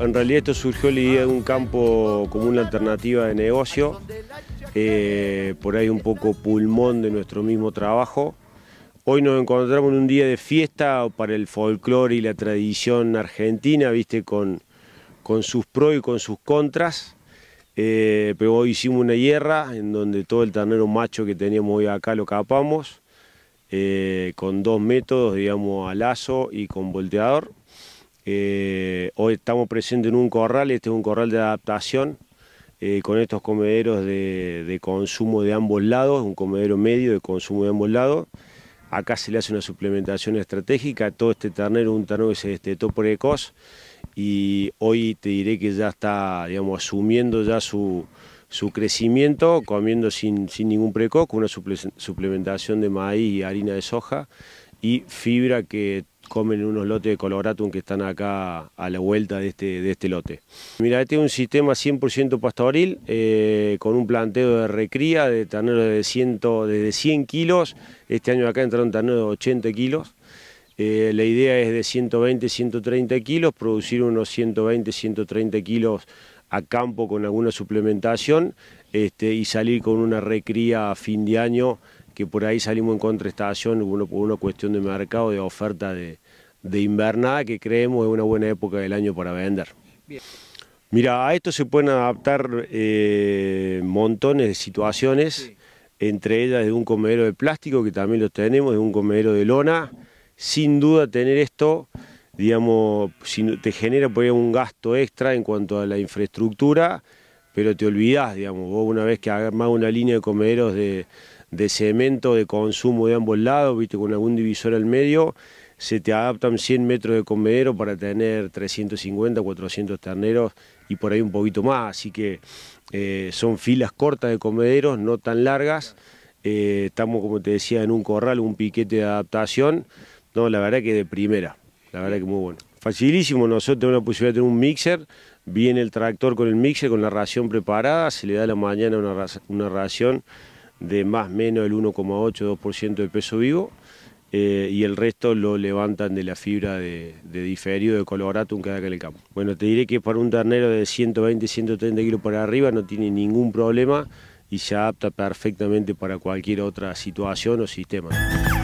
En realidad esto surgió la idea de un campo como una alternativa de negocio, eh, por ahí un poco pulmón de nuestro mismo trabajo. Hoy nos encontramos en un día de fiesta para el folclore y la tradición argentina, viste, con, con sus pros y con sus contras. Eh, pero hoy hicimos una hierra en donde todo el ternero macho que teníamos hoy acá lo capamos, eh, con dos métodos, digamos, a lazo y con volteador. Eh, hoy estamos presentes en un corral, este es un corral de adaptación, eh, con estos comederos de, consumo de ambos lados, un comedero medio de consumo de ambos lados. Acá se le hace una suplementación estratégica, todo este ternero, es un ternero que se destetó precoz y hoy te diré que ya está, digamos, asumiendo ya su, crecimiento, comiendo sin, ningún precoz, con una suplementación de maíz y harina de soja y fibra que comen unos lotes de coloratum que están acá a la vuelta de este, de este lote. Mira, este es un sistema 100% pastoril eh, con un planteo de recría de terneros de 100, de 100 kilos. Este año acá entraron terneros de 80 kilos. Eh, la idea es de 120, 130 kilos, producir unos 120, 130 kilos a campo con alguna suplementación este, y salir con una recría a fin de año que por ahí salimos en contraestación uno, por una cuestión de mercado, de oferta de, invernada, que creemos es una buena época del año para vender. Mira, a esto se pueden adaptar eh, montones de situaciones, entre ellas de un comedero de plástico, que también lo tenemos, de un comedero de lona. Sin duda tener esto, digamos, te genera un gasto extra en cuanto a la infraestructura, pero te olvidas, digamos, vos una vez que armás una línea de comederos de de cemento de consumo de ambos lados, viste, con algún divisor al medio, se te adaptan 100 metros de comedero para tener 350, 400 terneros y por ahí un poquito más. Así que eh, son filas cortas de comederos, no tan largas. Eh, estamos, como te decía, en un corral, un piquete de adaptación. No, la verdad que de primera, la verdad que muy bueno. Facilísimo, nosotros tenemos la posibilidad de tener un mixer, viene el tractor con el mixer, con la ración preparada, se le da a la mañana una, una ración de más o menos el 1,8-2% de peso vivo eh, y el resto lo levantan de la fibra de, de diferido de coloratum que da en el campo. Bueno, te diré que para un ternero de 120-130 kilos para arriba no tiene ningún problema y se adapta perfectamente para cualquier otra situación o sistema.